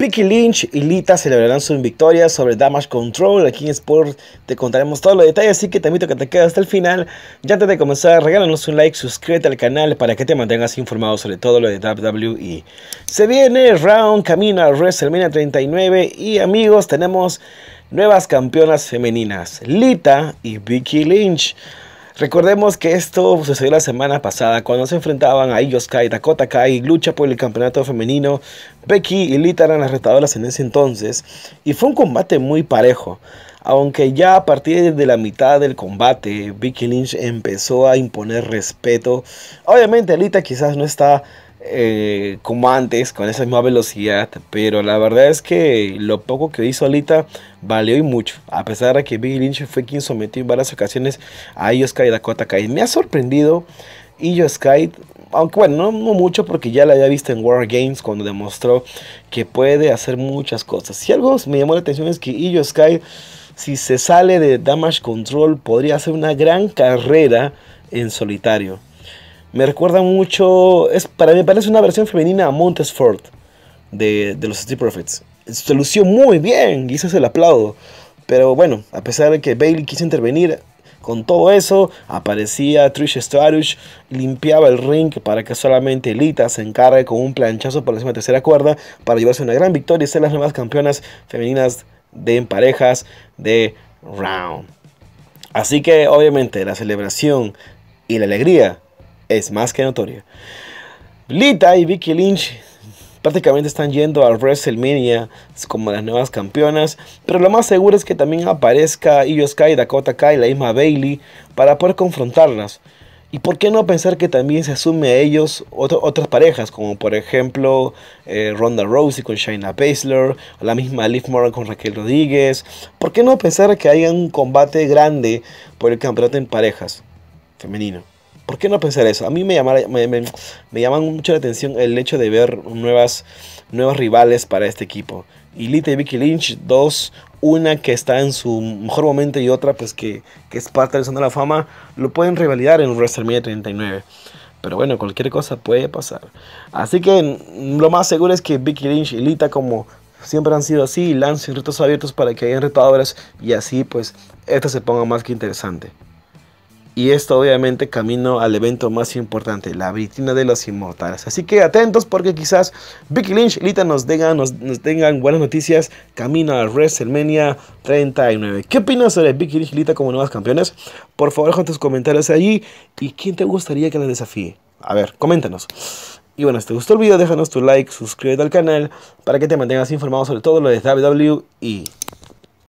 Vicky Lynch y Lita celebrarán su victoria sobre Damage Control. Aquí en Sport te contaremos todos los detalles, así que te invito a que te quedes hasta el final. Ya antes de comenzar, regálanos un like, suscríbete al canal para que te mantengas informado sobre todo lo de WWE. Se viene Round camino Camina WrestleMania 39 y amigos, tenemos nuevas campeonas femeninas, Lita y Vicky Lynch. Recordemos que esto sucedió la semana pasada cuando se enfrentaban a Io Sky, Dakota Kai, lucha por el campeonato femenino. Becky y Lita eran las retadoras en ese entonces y fue un combate muy parejo. Aunque ya a partir de la mitad del combate, Becky Lynch empezó a imponer respeto. Obviamente Lita quizás no está eh, como antes, con esa misma velocidad. Pero la verdad es que lo poco que hizo ahorita valió y mucho. A pesar de que Big Lynch fue quien sometió en varias ocasiones a Io Sky y Dakota Kai. Me ha sorprendido Io Sky. Aunque bueno, no, mucho porque ya la había visto en War Games cuando demostró que puede hacer muchas cosas. Si algo me llamó la atención es que Io Sky, si se sale de Damage Control, podría hacer una gran carrera en solitario me recuerda mucho, es, para mí parece una versión femenina a Montesford de, de los Street Profits. Se lució muy bien y ese el aplauso. Pero bueno, a pesar de que Bailey quiso intervenir, con todo eso, aparecía Trish Stratus, limpiaba el ring para que solamente Lita se encargue con un planchazo por encima de tercera cuerda para llevarse una gran victoria y ser las nuevas campeonas femeninas de parejas de Round. Así que obviamente la celebración y la alegría es más que notoria. Lita y Vicky Lynch prácticamente están yendo al WrestleMania como las nuevas campeonas, pero lo más seguro es que también aparezca Io Sky, Dakota Kai, la misma Bailey para poder confrontarlas. ¿Y por qué no pensar que también se asume a ellos otras parejas, como por ejemplo eh, Ronda Rousey con Shayna Baszler, la misma Liv Morgan con Raquel Rodríguez? ¿Por qué no pensar que haya un combate grande por el campeonato en parejas femenino? ¿Por qué no pensar eso? A mí me, llama me, me, llaman mucho la atención el hecho de ver nuevas, nuevos rivales para este equipo. Elite y Vicky Lynch, dos, una que está en su mejor momento y otra pues que, es parte del de la Fama, lo pueden rivalizar en un WrestleMania 39. Pero bueno, cualquier cosa puede pasar. Así que lo más seguro es que Vicky Lynch y Lita, como siempre han sido así, lancen retos abiertos para que hayan retadores y así pues esto se ponga más que interesante. Y esto obviamente camino al evento más importante, la vitrina de los inmortales. Así que atentos porque quizás Vicky Lynch y Lita nos tengan, nos, tengan buenas noticias camino a WrestleMania 39. ¿Qué opinas sobre Vicky Lynch y Lita como nuevas campeones? Por favor, deja tus comentarios allí. ¿Y quién te gustaría que les desafíe? A ver, coméntanos. Y bueno, si te gustó el video, déjanos tu like, suscríbete al canal para que te mantengas informado sobre todo lo de WWE.